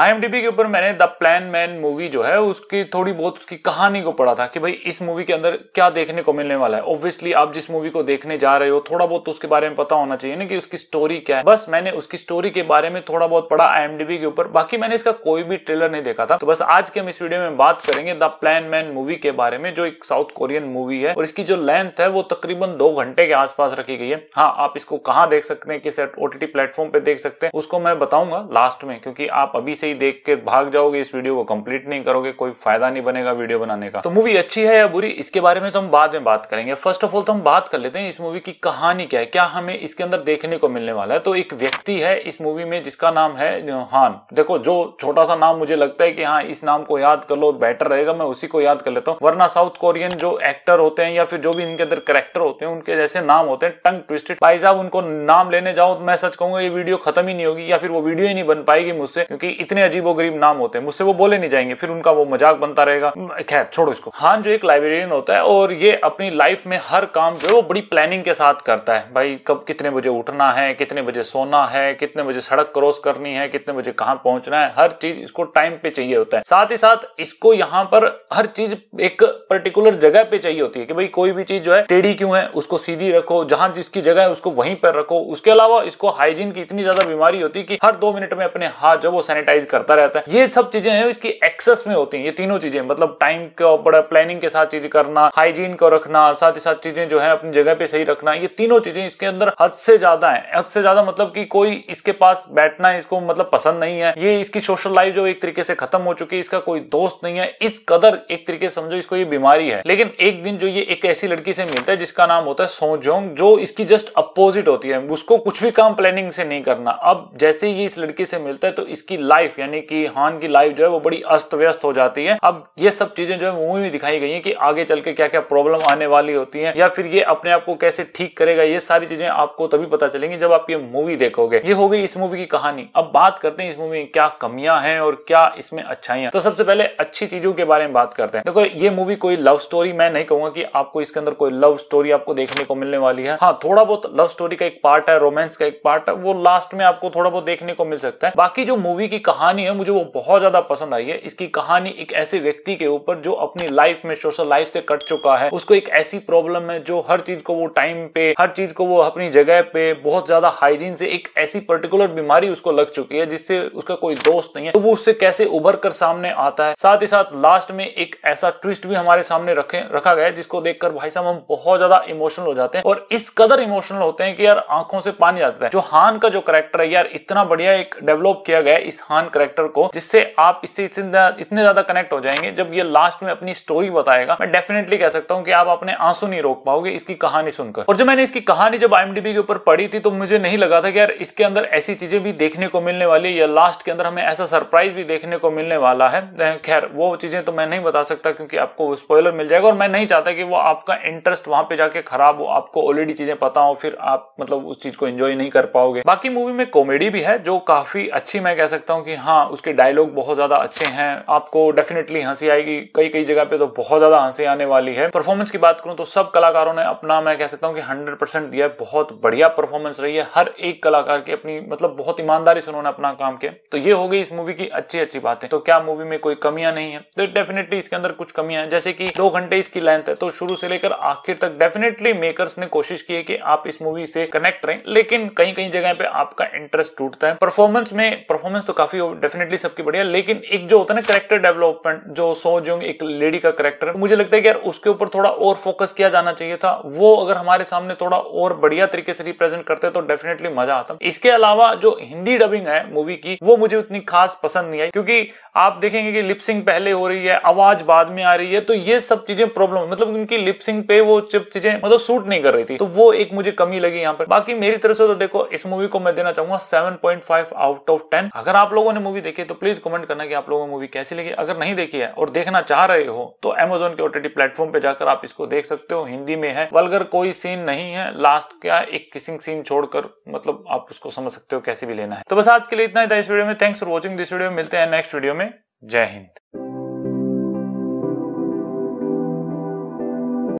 IMDb के ऊपर मैंने द प्लान मैन मूवी जो है उसकी थोड़ी बहुत उसकी कहानी को पढ़ा था कि भाई इस मूवी के अंदर क्या देखने को मिलने वाला है ऑब्वियसली आप जिस मूवी को देखने जा रहे हो थोड़ा बहुत तो उसके बारे में पता होना चाहिए ना कि उसकी स्टोरी क्या है बस मैंने उसकी स्टोरी के बारे में थोड़ा बहुत पढ़ा आई के ऊपर बाकी मैंने इसका कोई भी ट्रेलर नहीं देखा था तो बस आज के हम इस वीडियो में बात करेंगे द प्लान मैन मूवी के बारे में जो एक साउथ कोरियन मूवी है और इसकी जो लेंथ है वो तकरीबन दो घंटे के आसपास रखी गई है हाँ आप इसको कहाँ देख सकते हैं किस ओटीटी प्लेटफॉर्म पे देख सकते हैं उसको मैं बताऊंगा लास्ट में क्योंकि आप अभी से ही देख के भाग जाओगे इस वीडियो को कंप्लीट नहीं करोगे कोई फायदा नहीं बनेगा वीडियो बनाने का तो मूवी अच्छी है या बुरी इसके बारे में तो हम बाद में बात करेंगे फर्स्ट ऑफ ऑल तो हम बात कर लेते हैं इस मूवी की कहानी क्या है क्या हमें इसके अंदर देखने को मिलने वाला है तो एक व्यक्ति है इस मूवी में जिसका नाम है हान देखो जो छोटा सा नाम मुझे लगता है कि हाँ इस नाम को याद कर लो बेटर रहेगा मैं उसी को याद कर लेता हूँ वरना साउथ कोरियन जो एक्टर होते हैं या फिर जो भी इनके अंदर करेक्टर होते हैं उनके जैसे नाम होते हैं टंग ट्विस्टेड भाई साहब उनको नाम लेने जाओ तो मैं सच कहूंगा ये वीडियो खत्म ही नहीं होगी या फिर वो वीडियो ही नहीं बन पाएगी मुझसे क्योंकि इतने इतने अजीबोगरीब नाम होते हैं मुझसे वो बोले नहीं जाएंगे फिर उनका वो मजाक बनता रहेगा खैर छोड़ो इसको हान जो एक लाइब्रेरियन होता है और ये अपनी लाइफ में हर काम जो है वो बड़ी प्लानिंग के साथ करता है भाई कब कितने बजे उठना है कितने बजे सोना है कितने बजे सड़क क्रॉस करनी है कितने बजे कहाँ पहुंचना है हर चीज इसको टाइम पे चाहिए होता है साथ ही साथ इसको यहाँ पर हर चीज एक पर्टिकुलर जगह पे चाहिए होती है कि भाई कोई भी चीज जो है टेढ़ी क्यों है उसको सीधी रखो जहां जिसकी जगह है उसको वहीं पर रखो उसके अलावा इसको हाइजीन की इतनी ज्यादा बीमारी होती है कि हर दो मिनट में अपने हाथ जो वो सैनिटाइज एक्सरसाइज करता रहता है ये सब चीजें हैं इसकी एक्सेस में होती हैं ये तीनों चीजें मतलब टाइम का बड़ा प्लानिंग के साथ चीज करना हाइजीन को रखना साथ ही साथ चीजें जो है अपनी जगह पे सही रखना ये तीनों चीजें इसके अंदर हद से ज्यादा है हद से ज्यादा मतलब की कोई इसके पास बैठना इसको मतलब पसंद नहीं है ये इसकी सोशल लाइफ जो एक तरीके से खत्म हो चुकी है इसका कोई दोस्त नहीं है इस कदर एक तरीके से समझो इसको ये बीमारी है लेकिन एक दिन जो ये एक ऐसी लड़की से मिलता है जिसका नाम होता है सोजोंग जो इसकी जस्ट अपोजिट होती है उसको कुछ भी काम प्लानिंग से नहीं करना अब जैसे ही इस लड़की से मिलता है तो इसकी लाइफ लाइफ यानी कि हान की लाइफ जो है वो बड़ी अस्त व्यस्त हो जाती है अब ये सब चीजें जो है मूवी में दिखाई गई है कि आगे चल के क्या क्या प्रॉब्लम आने वाली होती है या फिर ये अपने आप को कैसे ठीक करेगा ये सारी चीजें आपको तभी पता चलेंगी जब आप ये मूवी देखोगे ये हो गई इस मूवी की कहानी अब बात करते हैं इस मूवी में क्या कमियां हैं और क्या इसमें अच्छाइयां तो सबसे पहले अच्छी चीजों के बारे में बात करते हैं देखो ये मूवी कोई लव स्टोरी मैं नहीं कहूंगा कि आपको इसके अंदर कोई लव स्टोरी आपको देखने को मिलने वाली है हाँ थोड़ा बहुत लव स्टोरी का एक पार्ट है रोमांस का एक पार्ट है वो लास्ट में आपको थोड़ा बहुत देखने को मिल सकता है बाकी जो मूवी की कहानी कहानी है मुझे वो बहुत ज्यादा पसंद आई है इसकी कहानी एक ऐसे व्यक्ति के ऊपर जो अपनी लाइफ में सोशल लाइफ से कट चुका है उसको एक ऐसी प्रॉब्लम है जो हर चीज को वो टाइम पे हर चीज को वो अपनी जगह पे बहुत ज्यादा हाइजीन से एक ऐसी पर्टिकुलर बीमारी उसको लग चुकी है जिससे उसका कोई दोस्त नहीं है तो वो उससे कैसे उभर कर सामने आता है साथ ही साथ लास्ट में एक ऐसा ट्विस्ट भी हमारे सामने रखे रखा गया है जिसको देखकर भाई साहब हम बहुत ज्यादा इमोशनल हो जाते हैं और इस कदर इमोशनल होते हैं कि यार आंखों से पानी आता है जो हान का जो करेक्टर है यार इतना बढ़िया एक डेवलप किया गया है इस हान करेक्टर को जिससे आप इससे इतने ज्यादा कनेक्ट हो जाएंगे जब ये लास्ट में अपनी स्टोरी बताएगा मैं डेफिनेटली कह सकता हूँ कि आप अपने आंसू नहीं रोक पाओगे इसकी कहानी सुनकर और जब मैंने इसकी कहानी जब आईएमडीबी के ऊपर पढ़ी थी तो मुझे नहीं लगा था कि यार इसके अंदर ऐसी चीजें भी देखने को मिलने वाली है या लास्ट के अंदर हमें ऐसा सरप्राइज भी देखने को मिलने वाला है खैर वो चीजें तो मैं नहीं बता सकता क्योंकि आपको स्पॉयलर मिल जाएगा और मैं नहीं चाहता कि वो आपका इंटरेस्ट वहां पे जाके खराब हो आपको ऑलरेडी चीजें पता हो फिर आप मतलब उस चीज को एंजॉय नहीं कर पाओगे बाकी मूवी में कॉमेडी भी है जो काफी अच्छी मैं कह सकता हूँ कि हाँ उसके डायलॉग बहुत ज़्यादा अच्छे हैं आपको डेफिनेटली हंसी आएगी कई कई जगह पे तो बहुत ज़्यादा हंसी आने वाली है परफॉर्मेंस की बात करूं तो सब कलाकारों ने अपना मैं कह सकता हूँ कि हंड्रेड दिया है बहुत बढ़िया परफॉर्मेंस रही है हर एक कलाकार की अपनी मतलब बहुत ईमानदारी से उन्होंने अपना काम किया तो ये हो गई इस मूवी की अच्छी अच्छी बातें तो क्या मूवी में कोई कमियां नहीं है तो डेफिनेटली इसके अंदर कुछ कमियां हैं जैसे कि दो घंटे इसकी लेंथ है तो शुरू से लेकर आखिर तक डेफिनेटली मेकर्स ने कोशिश की है कि आप इस मूवी से कनेक्ट रहें लेकिन कहीं कहीं जगह पे आपका इंटरेस्ट टूटता है परफॉर्मेंस में परफॉर्मेंस तो काफी डेफिनेटली सबकी बढ़िया लेकिन एक जो होता है ना करेक्टर डेवलपमेंट जो सो जोंग एक लेडी का करेक्टर मुझे लगता है कि यार उसके ऊपर थोड़ा और फोकस किया जाना चाहिए था वो अगर हमारे सामने थोड़ा और बढ़िया तरीके से रिप्रेजेंट करते तो डेफिनेटली मजा आता इसके अलावा जो हिंदी डबिंग है मूवी की वो मुझे उतनी खास पसंद नहीं आई क्योंकि आप देखेंगे कि लिपसिंग पहले हो रही है आवाज बाद में आ रही है तो ये सब चीजें प्रॉब्लम मतलब उनकी लिपसिंग पे वो चिप चीजें मतलब सूट नहीं कर रही थी तो वो एक मुझे कमी लगी यहाँ पर बाकी मेरी तरफ से तो देखो इस मूवी को मैं देना चाहूंगा seven point five out of ten अगर आप लोगों ने आपने मूवी देखी तो प्लीज कमेंट करना कि आप लोगों को मूवी कैसी लगी अगर नहीं देखी है और देखना चाह रहे हो तो एमेजोन के ओटीटी प्लेटफॉर्म पे जाकर आप इसको देख सकते हो हिंदी में है वलगर कोई सीन नहीं है लास्ट क्या एक किसिंग सीन छोड़कर मतलब आप उसको समझ सकते हो कैसे भी लेना है तो बस आज के लिए इतना ही था इस वीडियो में thanks for watching this video मिलते हैं नेक्स्ट वीडियो में जय हिंद